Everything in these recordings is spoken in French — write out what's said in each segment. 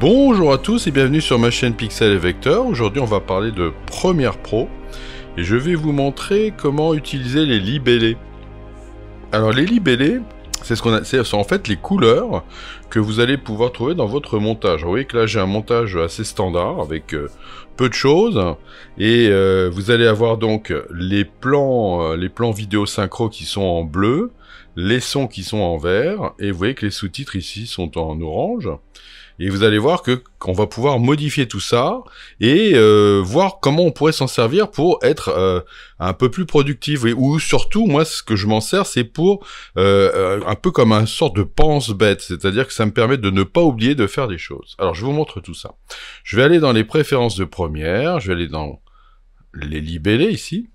Bonjour à tous et bienvenue sur ma chaîne Pixel et Vector. Aujourd'hui on va parler de Premiere Pro et je vais vous montrer comment utiliser les libellés. Alors les libellés, c'est ce qu'on a, c'est en fait les couleurs que vous allez pouvoir trouver dans votre montage. Vous voyez que là j'ai un montage assez standard avec euh, peu de choses et euh, vous allez avoir donc les plans, euh, les plans vidéo synchro qui sont en bleu, les sons qui sont en vert et vous voyez que les sous-titres ici sont en orange. Et vous allez voir que qu'on va pouvoir modifier tout ça et euh, voir comment on pourrait s'en servir pour être euh, un peu plus productif. ou surtout, moi, ce que je m'en sers, c'est pour euh, un peu comme un sort de pense-bête, c'est-à-dire que ça me permet de ne pas oublier de faire des choses. Alors, je vous montre tout ça. Je vais aller dans les préférences de première, je vais aller dans les libellés ici.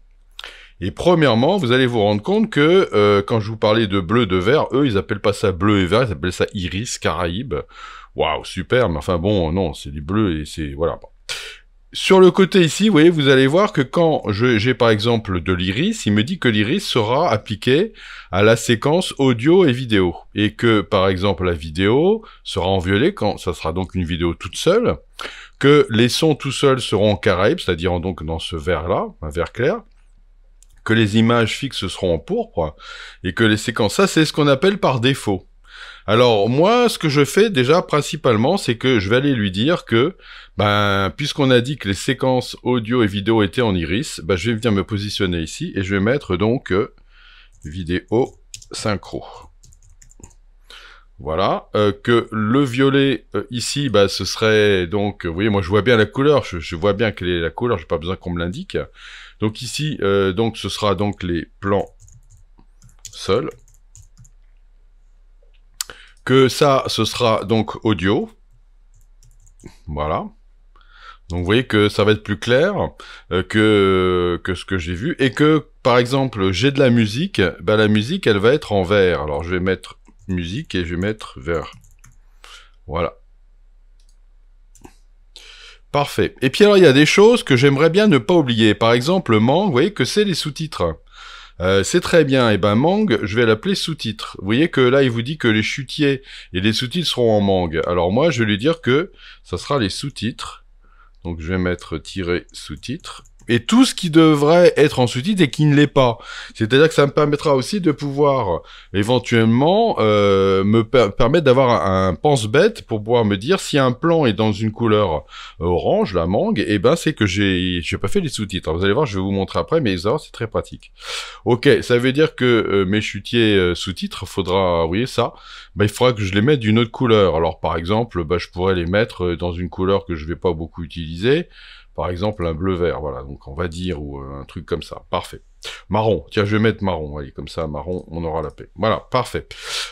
Et premièrement, vous allez vous rendre compte que euh, quand je vous parlais de bleu, de vert, eux, ils appellent pas ça bleu et vert, ils appellent ça iris, Caraïbe. Waouh, super, mais enfin bon, non, c'est du bleu et c'est... Voilà. Sur le côté ici, vous voyez, vous allez voir que quand j'ai par exemple de l'iris, il me dit que l'iris sera appliqué à la séquence audio et vidéo. Et que par exemple la vidéo sera en violet quand ça sera donc une vidéo toute seule. Que les sons tout seuls seront en caraïbe, c'est-à-dire donc dans ce vert-là, un vert clair que les images fixes seront en pourpre, et que les séquences, ça c'est ce qu'on appelle par défaut. Alors moi, ce que je fais déjà principalement, c'est que je vais aller lui dire que, ben, puisqu'on a dit que les séquences audio et vidéo étaient en iris, ben, je vais venir me positionner ici et je vais mettre donc euh, vidéo synchro. Voilà, euh, que le violet euh, ici, bah, ce serait donc, vous voyez, moi je vois bien la couleur, je, vois bien quelle est la couleur, j'ai pas besoin qu'on me l'indique. Donc ici, euh, donc ce sera donc les plans seuls. Que ça, ce sera donc audio. Voilà. Donc vous voyez que ça va être plus clair que, que ce que j'ai vu. Et que, par exemple, j'ai de la musique, bah, la musique, elle va être en vert. Alors je vais mettre musique et je vais mettre vert. Voilà. Parfait. Et puis alors, il y a des choses que j'aimerais bien ne pas oublier. Par exemple, Mang, vous voyez que c'est les sous-titres. Euh, c'est très bien. Et eh ben mangue, je vais l'appeler sous-titre. Vous voyez que là, il vous dit que les chutiers et les sous-titres seront en mangue, Alors moi, je vais lui dire que ça sera les sous-titres. Donc je vais mettre tirer sous-titres et tout ce qui devrait être en sous titres et qui ne l'est pas. C'est-à-dire que ça me permettra aussi de pouvoir éventuellement euh, me permettre d'avoir un, pense-bête pour pouvoir me dire si un plan est dans une couleur orange, la mangue, et eh ben c'est que j'ai j'ai pas fait les sous-titres. Vous allez voir, je vais vous montrer après, mais c'est très pratique. Ok, ça veut dire que euh, mes chutiers euh, sous-titres, faudra, vous voyez ça, il faudra que je les mette d'une autre couleur. Alors par exemple, bah, je pourrais les mettre dans une couleur que je vais pas beaucoup utiliser. Par exemple, un bleu-vert, voilà, donc on va dire, ou euh, un truc comme ça. Parfait. Marron, tiens, je vais mettre marron, allez, comme ça, marron, on aura la paix. Voilà, parfait.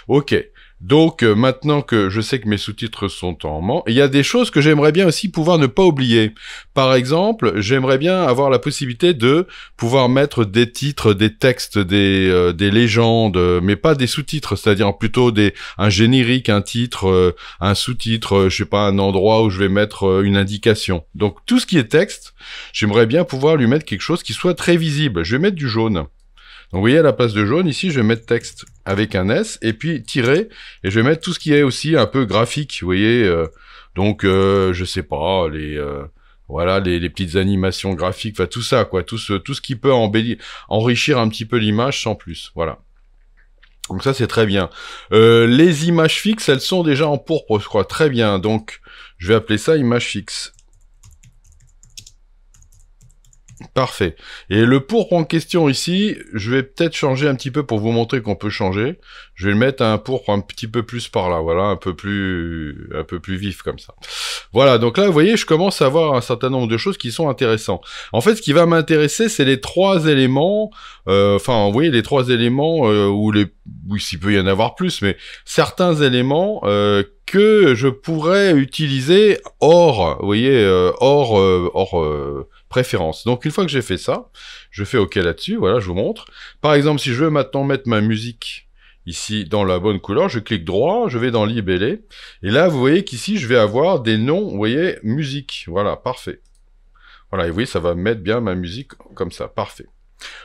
Ok. Donc euh, maintenant que je sais que mes sous-titres sont en manque, il y a des choses que j'aimerais bien aussi pouvoir ne pas oublier. Par exemple, j'aimerais bien avoir la possibilité de pouvoir mettre des titres, des textes, des, euh, des légendes, euh, mais pas des sous-titres, c'est-à-dire plutôt des un générique, un titre, un sous-titre, je sais pas, un endroit où je vais mettre une indication. Donc tout ce qui est texte, j'aimerais bien pouvoir lui mettre quelque chose qui soit très visible. Je vais mettre du jaune. Donc vous voyez, à la place de jaune, ici, je vais mettre texte avec un S, et puis tirer, et je vais mettre tout ce qui est aussi un peu graphique, vous voyez. Euh, donc, euh, je sais pas, les... Euh, voilà, les, petites animations graphiques, enfin tout ça, quoi, tout ce, tout ce qui peut embellir, enrichir un petit peu l'image sans plus, voilà. Donc ça c'est très bien. les images fixes, elles sont déjà en pourpre, je crois. Très bien. Donc je vais appeler ça image fixe. Parfait. Et le pour en question ici, je vais peut-être changer un petit peu pour vous montrer qu'on peut changer. Je vais le mettre à un pour un petit peu plus par là, voilà, un peu plus, un peu plus vif comme ça. Voilà. Donc là, vous voyez, je commence à voir un certain nombre de choses qui sont intéressantes. En fait, ce qui va m'intéresser, c'est les trois éléments, euh, enfin, vous voyez, les trois éléments euh, ou les, oui, s'il peut y en avoir plus, mais certains éléments euh, que je pourrais utiliser hors, vous voyez, euh, hors, euh, hors euh, préférence. Donc une fois que j'ai fait ça, je fais OK là-dessus, voilà, je vous montre. Par exemple, si je veux maintenant mettre ma musique ici dans la bonne couleur, je clique droit, je vais dans libellé, et là vous voyez qu'ici je vais avoir des noms, vous voyez, musique, voilà, parfait. Voilà, et vous voyez, ça va mettre bien ma musique comme ça, parfait.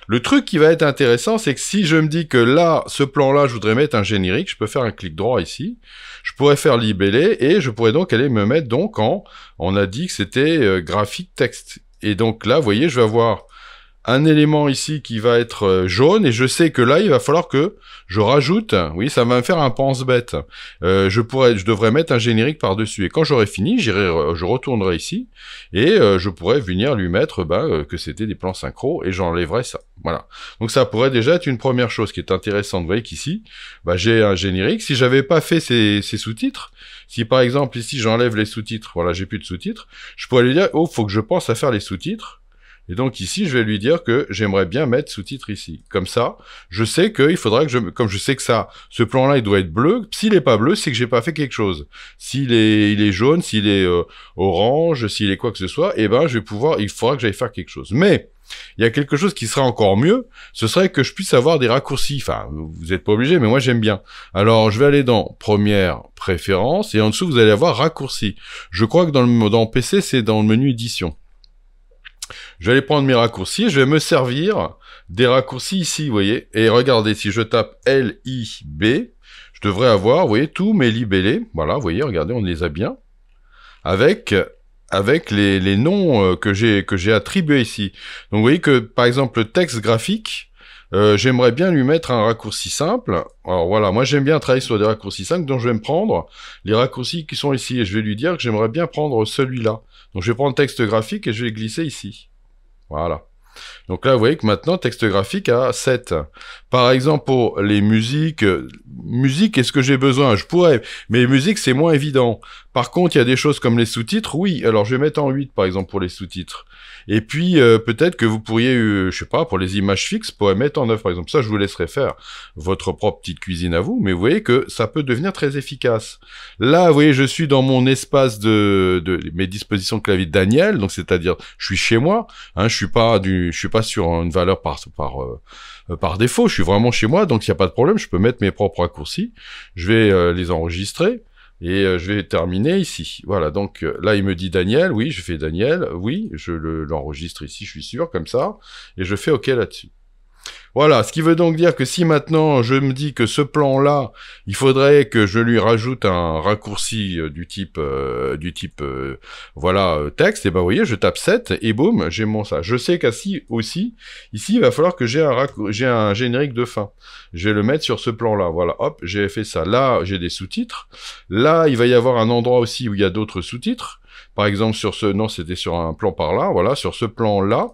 Le truc qui va être intéressant, c'est que si je me dis que là, ce plan-là, je voudrais mettre un générique, je peux faire un clic droit ici, je pourrais faire libellé, et je pourrais donc aller me mettre donc en, on a dit que c'était euh, graphique texte, et donc là, vous voyez, je vais avoir un élément ici qui va être euh, jaune, et je sais que là, il va falloir que je rajoute, oui, ça va me faire un pense-bête. Euh, je pourrais, je devrais mettre un générique par-dessus, et quand j'aurai fini, j'irai, je retournerai ici, et euh, je pourrais venir lui mettre bah, que c'était des plans synchro, et j'enlèverai ça. Voilà. Donc ça pourrait déjà être une première chose qui est intéressante. Vous voyez qu'ici, bah, j'ai un générique. Si j'avais pas fait ces, ces sous-titres, si par exemple ici j'enlève les sous-titres, voilà, j'ai plus de sous-titres, je pourrais lui dire, oh, faut que je pense à faire les sous-titres, et donc ici, je vais lui dire que j'aimerais bien mettre sous-titre ici. Comme ça, je sais qu'il faudra que je, comme je sais que ça, ce plan-là, il doit être bleu. S'il n'est pas bleu, c'est que j'ai pas fait quelque chose. S'il est, il est jaune, s'il est euh, orange, s'il est quoi que ce soit, eh ben, je vais pouvoir, il faudra que j'aille faire quelque chose. Mais, il y a quelque chose qui serait encore mieux, ce serait que je puisse avoir des raccourcis. Enfin, vous n'êtes pas obligé, mais moi j'aime bien. Alors, je vais aller dans première préférence et en dessous vous allez avoir Raccourcis ». Je crois que dans le dans PC c'est dans le menu édition je vais aller prendre mes raccourcis, je vais me servir des raccourcis ici, vous voyez. Et regardez, si je tape L-I-B, je devrais avoir, vous voyez, tous mes libellés. Voilà, vous voyez, regardez, on les a bien. Avec avec les, les noms euh, que j'ai que j'ai attribués ici. Donc vous voyez que par exemple le texte graphique, euh, j'aimerais bien lui mettre un raccourci simple. Alors voilà, moi j'aime bien travailler sur des raccourcis simples, donc je vais me prendre les raccourcis qui sont ici et je vais lui dire que j'aimerais bien prendre celui-là. Donc je vais prendre texte graphique et je vais glisser ici. Voilà. Donc là, vous voyez que maintenant, texte graphique à 7. Par exemple, pour les musiques, euh, musique, est-ce que j'ai besoin Je pourrais, mais musique, c'est moins évident. Par contre, il y a des choses comme les sous-titres, oui. Alors, je vais mettre en 8, par exemple, pour les sous-titres. Et puis, euh, peut-être que vous pourriez, euh, je sais pas, pour les images fixes, pour mettre en 9, par exemple. Ça, je vous laisserai faire votre propre petite cuisine à vous, mais vous voyez que ça peut devenir très efficace. Là, vous voyez, je suis dans mon espace de, mes dispositions de clavier Daniel, donc c'est-à-dire, je suis chez moi, hein, je suis pas du, je suis pas sur une valeur par, par, euh, par défaut, je suis vraiment chez moi, donc il n'y a pas de problème, je peux mettre mes propres raccourcis, je vais les enregistrer, et euh, je vais terminer ici. Voilà, donc euh, là, il me dit Daniel, oui, je fais Daniel, oui, je l'enregistre ici, je suis sûr, comme ça, et je fais OK là-dessus. Voilà, ce qui veut donc dire que si maintenant je me dis que ce plan-là, il faudrait que je lui rajoute un raccourci euh, du type, euh, du type, euh, voilà, texte, et ben vous voyez, je tape 7 et boum, j'ai mon ça. Je sais qu'ici aussi, ici, il va falloir que j'ai un, j'ai un générique de fin. Je vais le mettre sur ce plan-là. Voilà, hop, j'ai fait ça. Là, j'ai des sous-titres. Là, il va y avoir un endroit aussi où il y a d'autres sous-titres. Par exemple, sur ce, non, c'était sur un plan par là. Voilà, sur ce plan-là,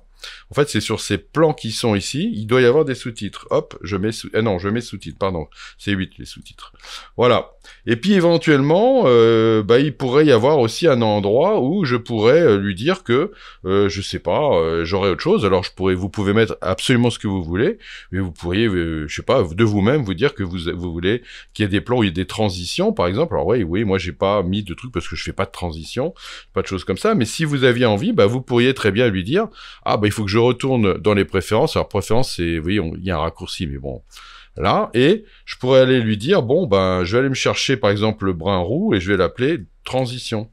en fait, c'est sur ces plans qui sont ici, il doit y avoir des sous-titres. Hop, je mets sous... Ah non, je mets sous-titres, pardon. C'est 8 les sous-titres. Voilà. Et puis éventuellement, euh, bah, il pourrait y avoir aussi un endroit où je pourrais euh, lui dire que, euh, je sais pas, j'aurais autre chose. Alors, je pourrais, vous pouvez mettre absolument ce que vous voulez, mais vous pourriez, je sais pas, de vous-même vous dire que vous, voulez qu'il y ait des plans où il y ait des transitions, par exemple. Alors oui, oui, moi j'ai pas mis de trucs parce que je fais pas de transition, pas de choses comme ça. Mais si vous aviez envie, bah, vous pourriez très bien lui dire, ah bah il faut que je retourne dans les préférences. Alors, préférences, c'est, vous voyez, il y a un raccourci, mais bon, là. Et je pourrais aller lui dire, bon, ben, je vais aller me chercher, par exemple, le brun roux et je vais l'appeler transition.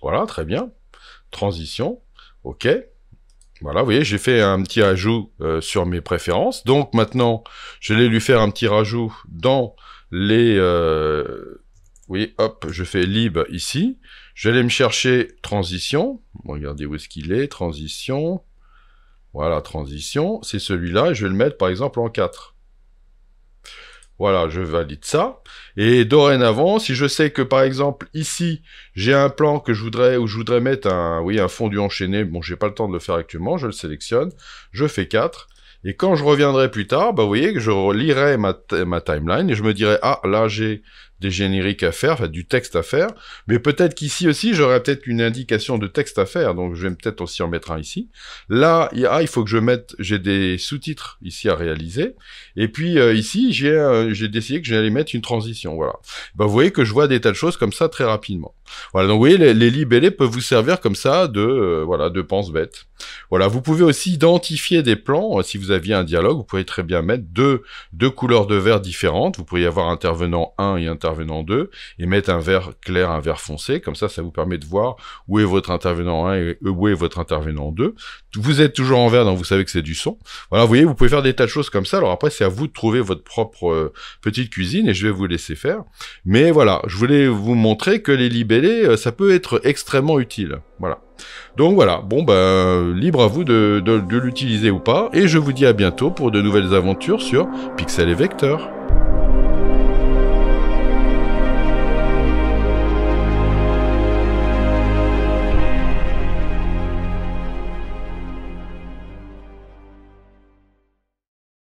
Voilà, très bien. Transition, OK. Voilà, vous voyez, j'ai fait un petit ajout euh, sur mes préférences. Donc maintenant, je vais lui faire un petit rajout dans les, euh, oui, hop, je fais Libre ici. Je vais aller me chercher transition. Regardez où est-ce qu'il est. Transition. Voilà, transition. C'est celui-là. Je vais le mettre, par exemple, en 4. Voilà, je valide ça. Et dorénavant, si je sais que par exemple ici, j'ai un plan que je voudrais, où je voudrais mettre un, oui, un fondu enchaîné, bon, n'ai pas le temps de le faire actuellement, je le sélectionne, je fais 4. Et quand je reviendrai plus tard, bah, vous voyez que je relirai ma timeline et je me dirai, ah, là, j'ai des génériques à faire, du texte à faire. Mais peut-être qu'ici aussi, j'aurais peut-être une indication de texte à faire, donc je vais peut-être aussi en mettre un ici. Là, il faut que je mette, j'ai des sous-titres ici à réaliser. Et puis euh, ici, j'ai j'ai décidé que j'allais mettre une transition, voilà. Ben, vous voyez que je vois des tas de choses comme ça très rapidement. Voilà, donc vous voyez, les, libellés peuvent vous servir comme ça de, euh, voilà, de pense-bête. Voilà, vous pouvez aussi identifier des plans. Si vous aviez un dialogue, vous pouvez très bien mettre deux, deux couleurs de verre différentes. Vous pourriez avoir intervenant 1 et intervenant intervenant 2 et mettre un vert clair, un vert foncé. Comme ça, ça vous permet de voir où est votre intervenant 1 et où est votre intervenant 2. Vous êtes toujours en vert, donc vous savez que c'est du son. Voilà, vous voyez, vous pouvez faire des tas de choses comme ça. Alors après, c'est à vous de trouver votre propre euh, petite cuisine et je vais vous laisser faire. Mais voilà, je voulais vous montrer que les libellés, euh, ça peut être extrêmement utile. Voilà. Donc voilà, bon ben libre à vous de, l'utiliser ou pas, et je vous dis à bientôt pour de nouvelles aventures sur Pixel et Vecteur.